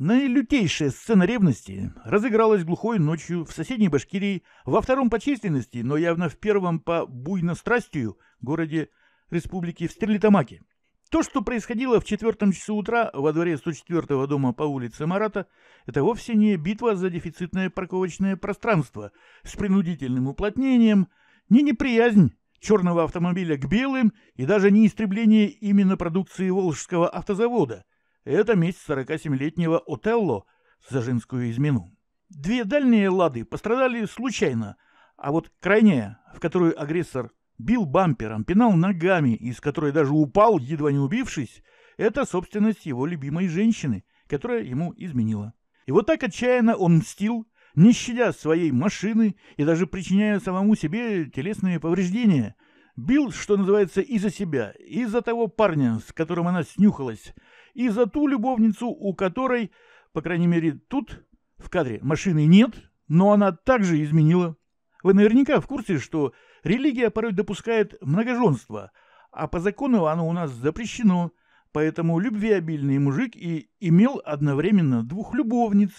Наилютейшая сцена ревности разыгралась глухой ночью в соседней Башкирии, во втором по численности, но явно в первом по буйно-страстию городе республики в Стерлитамаке. То, что происходило в четвертом часу утра во дворе 104-го дома по улице Марата, это вовсе не битва за дефицитное парковочное пространство с принудительным уплотнением, не неприязнь черного автомобиля к белым и даже не истребление именно продукции Волжского автозавода, это месть 47-летнего Отелло за женскую измену. Две дальние лады пострадали случайно, а вот крайняя, в которую агрессор бил бампером, пинал ногами, из которой даже упал, едва не убившись, это собственность его любимой женщины, которая ему изменила. И вот так отчаянно он мстил, не щадя своей машины и даже причиняя самому себе телесные повреждения. Бил, что называется, и за себя, и за того парня, с которым она снюхалась, и за ту любовницу, у которой, по крайней мере, тут, в кадре, машины нет, но она также изменила. Вы наверняка в курсе, что религия порой допускает многоженство, а по закону оно у нас запрещено, поэтому любвеобильный мужик и имел одновременно двух любовниц.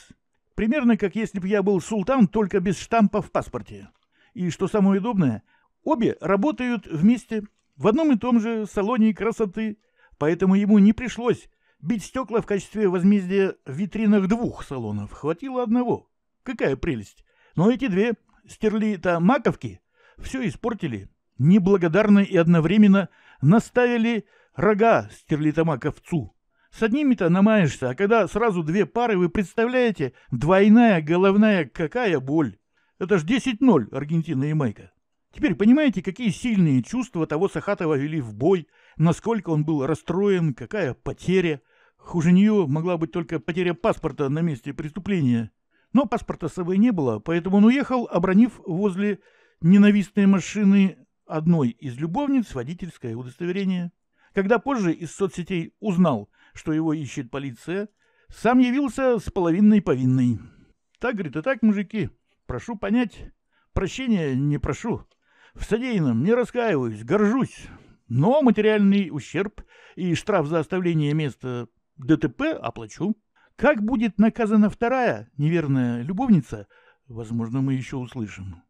Примерно как если бы я был султан, только без штампа в паспорте. И что самое удобное, обе работают вместе в одном и том же салоне красоты, поэтому ему не пришлось Бить стекла в качестве возмездия в витринах двух салонов хватило одного. Какая прелесть! Но эти две, стерли-то маковки, все испортили. Неблагодарно и одновременно наставили рога стерлитомаковцу. С одними-то намаешься, а когда сразу две пары, вы представляете, двойная головная какая боль. Это ж 10-0 Аргентина и Майка. Теперь понимаете, какие сильные чувства того Сахатова вели в бой, насколько он был расстроен, какая потеря. Хуже нее могла быть только потеря паспорта на месте преступления. Но паспорта с собой не было, поэтому он уехал, обронив возле ненавистной машины одной из любовниц водительское удостоверение. Когда позже из соцсетей узнал, что его ищет полиция, сам явился с половинной повинной. Так, говорит, и так, мужики, прошу понять, прощения не прошу. В содеянном не раскаиваюсь, горжусь. Но материальный ущерб и штраф за оставление места ДТП оплачу. Как будет наказана вторая неверная любовница, возможно, мы еще услышим.